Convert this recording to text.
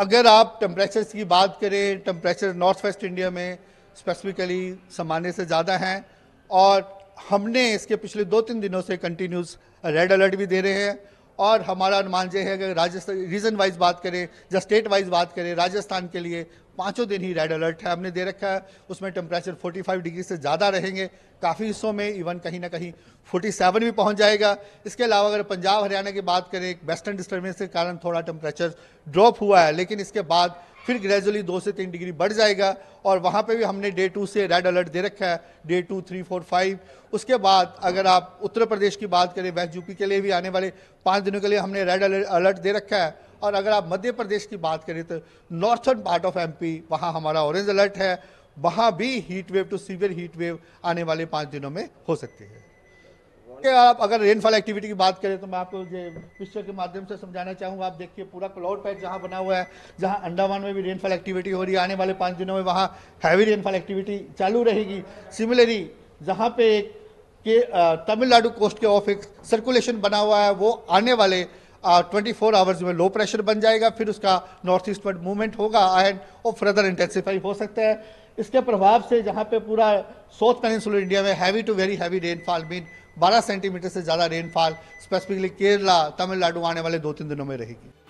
अगर आप टेम्परेचर की बात करें टेम्परेचर नॉर्थ वेस्ट इंडिया में स्पेसिफिकली सामान्य से ज़्यादा हैं और हमने इसके पिछले दो तीन दिनों से कंटिन्यूस रेड अलर्ट भी दे रहे हैं और हमारा अनुमान यह है कि राजस्थान रीजन वाइज बात करें या स्टेट वाइज बात करें राजस्थान के लिए पाँचों दिन ही रेड अलर्ट है हमने दे रखा है उसमें टेम्परेचर 45 डिग्री से ज़्यादा रहेंगे काफ़ी हिस्सों में इवन कहीं ना कहीं 47 भी पहुंच जाएगा इसके अलावा अगर पंजाब हरियाणा की बात करें एक वेस्टर्न डिस्टर्बेंस के कारण थोड़ा टेम्परेचर ड्रॉप हुआ है लेकिन इसके बाद फिर ग्रेजुअली दो से तीन डिग्री बढ़ जाएगा और वहाँ पर भी हमने डे टू से रेड अलर्ट दे रखा है day two three four five उसके बाद अगर आप उत्तर प्रदेश की बात करें वेस्ट यूपी के लिए भी आने वाले पाँच दिनों के लिए हमने रेड अलर्ट दे रखा है और अगर आप मध्य प्रदेश की बात करें तो नॉर्थन पार्ट ऑफ एमपी वहाँ हमारा ऑरेंज अलर्ट है वहाँ भी heat wave to severe heat wave आने वाले पाँच दिनों में हो सकती है आप अगर रेनफॉल एक्टिविटी की बात करें तो मैं आपको ये पिक्चर के माध्यम से समझाना चाहूँगा आप देखिए पूरा क्लाउड पैच जहाँ बना हुआ है जहाँ अंडमान में भी रेनफॉल एक्टिविटी हो रही है आने वाले पाँच दिनों में वहाँ हैवी रेनफॉल एक्टिविटी चालू रहेगी सिमिलरली जहाँ पे एक के तमिलनाडु कोस्ट के ऑफ एक सर्कुलेशन बना हुआ है वो आने वाले ट्वेंटी फोर आवर्स में लो प्रेशर बन जाएगा फिर उसका नॉर्थ ईस्टवर्ड मूवमेंट होगा एंड वो फर्दर इंटेंसिफाई हो सकता है इसके प्रभाव से जहाँ पे पूरा साउथ पेनिसुलर इंडिया में heavy to very heavy rainfall mean 12 centimetre से ज़्यादा रेनफॉल स्पेसिफिकली केरला तमिलनाडु आने वाले दो तीन दिनों में रहेगी